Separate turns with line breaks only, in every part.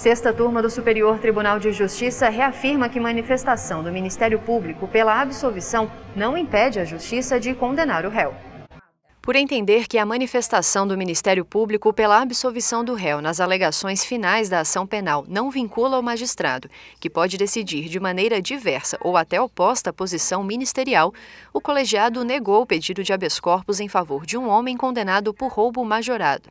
Sexta turma do Superior Tribunal de Justiça reafirma que manifestação do Ministério Público pela absolvição não impede a Justiça de condenar o réu. Por entender que a manifestação do Ministério Público pela absolvição do réu nas alegações finais da ação penal não vincula o magistrado, que pode decidir de maneira diversa ou até oposta à posição ministerial, o colegiado negou o pedido de habeas corpus em favor de um homem condenado por roubo majorado.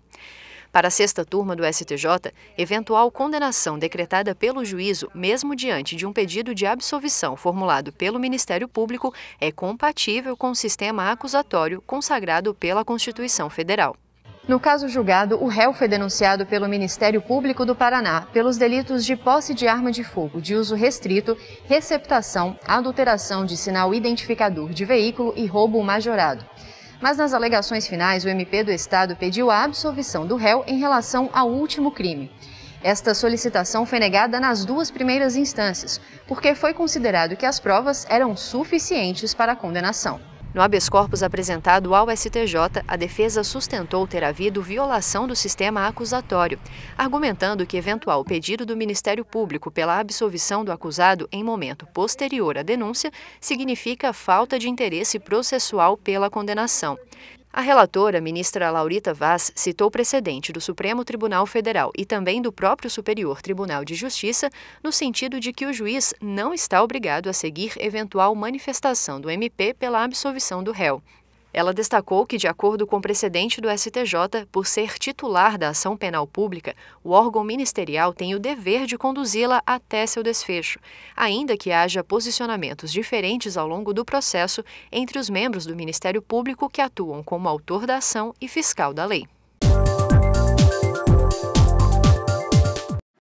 Para a sexta turma do STJ, eventual condenação decretada pelo juízo, mesmo diante de um pedido de absolvição formulado pelo Ministério Público, é compatível com o sistema acusatório consagrado pela Constituição Federal. No caso julgado, o réu foi denunciado pelo Ministério Público do Paraná pelos delitos de posse de arma de fogo de uso restrito, receptação, adulteração de sinal identificador de veículo e roubo majorado. Mas nas alegações finais, o MP do Estado pediu a absolvição do réu em relação ao último crime. Esta solicitação foi negada nas duas primeiras instâncias, porque foi considerado que as provas eram suficientes para a condenação. No habeas corpus apresentado ao STJ, a defesa sustentou ter havido violação do sistema acusatório, argumentando que eventual pedido do Ministério Público pela absolvição do acusado em momento posterior à denúncia significa falta de interesse processual pela condenação. A relatora, ministra Laurita Vaz, citou precedente do Supremo Tribunal Federal e também do próprio Superior Tribunal de Justiça, no sentido de que o juiz não está obrigado a seguir eventual manifestação do MP pela absolvição do réu. Ela destacou que, de acordo com o precedente do STJ, por ser titular da ação penal pública, o órgão ministerial tem o dever de conduzi-la até seu desfecho, ainda que haja posicionamentos diferentes ao longo do processo entre os membros do Ministério Público que atuam como autor da ação e fiscal da lei.